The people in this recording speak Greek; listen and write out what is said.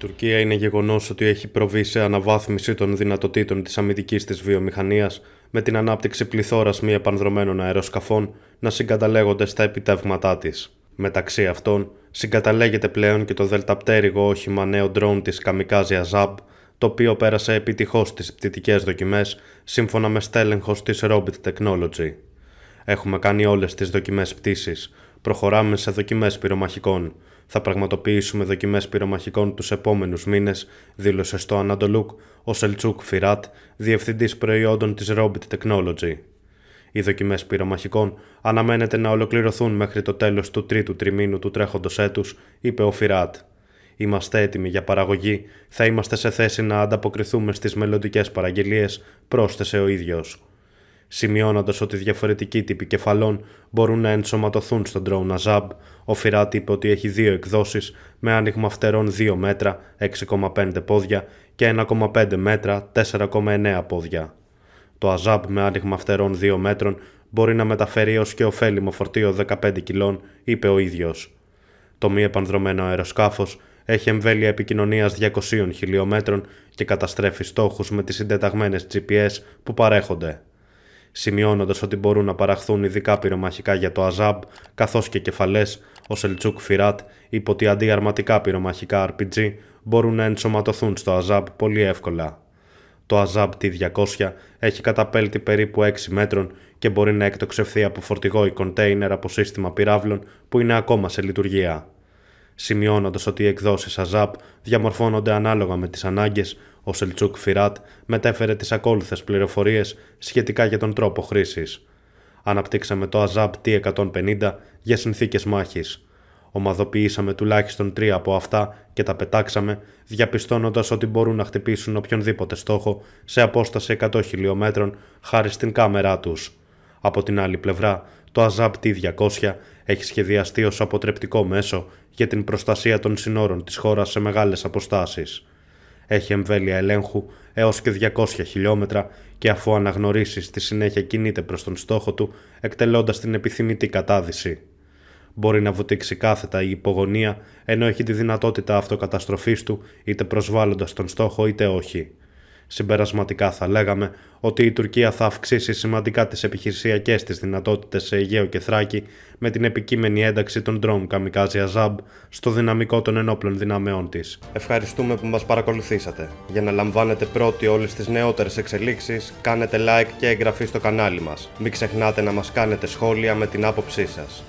Τουρκία είναι γεγονός ότι έχει προβεί σε αναβάθμιση των δυνατοτήτων της αμυντικής της βιομηχανίας, με την ανάπτυξη πληθώρας μη επανδρομένων αεροσκαφών να συγκαταλέγονται στα επιτεύγματά της. Μεταξύ αυτών, συγκαταλέγεται πλέον και το δελταπτέρυγο όχημα νέο ντρόουν της Καμικάζια Ζαμπ, το οποίο πέρασε επιτυχώς τις πτυτικές δοκιμές σύμφωνα με στέλεγχος της Robit Technology. Έχουμε κάνει όλες τις δοκιμές πτήσης, προχωράμε σε δοκιμές πυρομαχικών θα πραγματοποιήσουμε δοκιμές πυρομαχικών τους επόμενους μήνες, δήλωσε στο Ανατολούκ ο Σελτσούκ Φιράτ, διευθυντής προϊόντων της Robit Technology. Οι δοκιμές πυρομαχικών αναμένεται να ολοκληρωθούν μέχρι το τέλος του τρίτου τριμήνου του τρέχοντος έτους, είπε ο Φιράτ. Είμαστε έτοιμοι για παραγωγή, θα είμαστε σε θέση να ανταποκριθούμε στις μελλοντικές παραγγελίες, πρόσθεσε ο ίδιος σημειώνοντας ότι διαφορετικοί τύποι κεφαλών μπορούν να ενσωματωθούν στον drone Azab, ο Φιράτη είπε ότι έχει δύο εκδόσεις με άνοιγμα φτερών 2 μέτρα 6,5 πόδια και 1,5 μέτρα 4,9 πόδια. Το Azab με άνοιγμα φτερών 2 μέτρων μπορεί να μεταφέρει ως και ωφέλιμο φορτίο 15 κιλών, είπε ο ίδιος. Το μη επανδρομένο αεροσκάφος έχει εμβέλεια επικοινωνίας 200 χιλιόμετρων και καταστρέφει στόχους με τις συντεταγμένες GPS που παρέχονται σημειώνοντας ότι μπορούν να παραχθούν ειδικά πυρομαχικά για το Αζάμπ, καθώς και κεφαλές, ο Σελτσούκ Φιράτ είπε ότι αντί πυρομαχικά RPG μπορούν να ενσωματωθούν στο Αζάμπ πολύ εύκολα. Το Αζάμπ T200 έχει καταπέλτη περίπου 6 μέτρων και μπορεί να εκτοξευθεί από φορτηγό ή κοντέινερ από σύστημα πυράβλων που είναι ακόμα σε λειτουργία σημειώνοντας ότι οι εκδόσεις ΑΖΑΠ διαμορφώνονται ανάλογα με τις ανάγκες, ο Σελτσούκ Φιράτ μετέφερε τις ακόλουθες πληροφορίες σχετικά για τον τρόπο χρήσης. Αναπτύξαμε το ΑΖΑΠ T150 για συνθήκες μάχης. Ομαδοποιήσαμε τουλάχιστον τρία από αυτά και τα πετάξαμε, διαπιστώνοντας ότι μπορούν να χτυπήσουν οποιονδήποτε στόχο σε απόσταση 100 χιλιόμετρων χάρη στην κάμερά τους Από την άλλη πλευρά, το ΑΖΑΠ T200 έχει σχεδιαστεί ως αποτρεπτικό μέσο για την προστασία των συνόρων της χώρας σε μεγάλες αποστάσεις. Έχει εμβέλεια ελέγχου έως και 200 χιλιόμετρα και αφού αναγνωρίσεις στη συνέχεια κινείται προς τον στόχο του εκτελώντας την επιθυμητή κατάδυση. Μπορεί να βουτήξει κάθετα η υπογωνία ενώ έχει τη δυνατότητα αυτοκαταστροφής του είτε προσβάλλοντας τον στόχο είτε όχι. Συμπερασματικά θα λέγαμε ότι η Τουρκία θα αυξήσει σημαντικά τις επιχειρησιακές της δυνατότητες σε Αιγαίο και Θράκη με την επικείμενη ένταξη των ντρόμ Καμικάζια Ζαμπ στο δυναμικό των ενόπλων δυναμεών της. Ευχαριστούμε που μας παρακολουθήσατε. Για να λαμβάνετε πρώτοι όλες τις νεότερες εξελίξεις, κάνετε like και εγγραφή στο κανάλι μας. Μην ξεχνάτε να μας κάνετε σχόλια με την άποψή σας.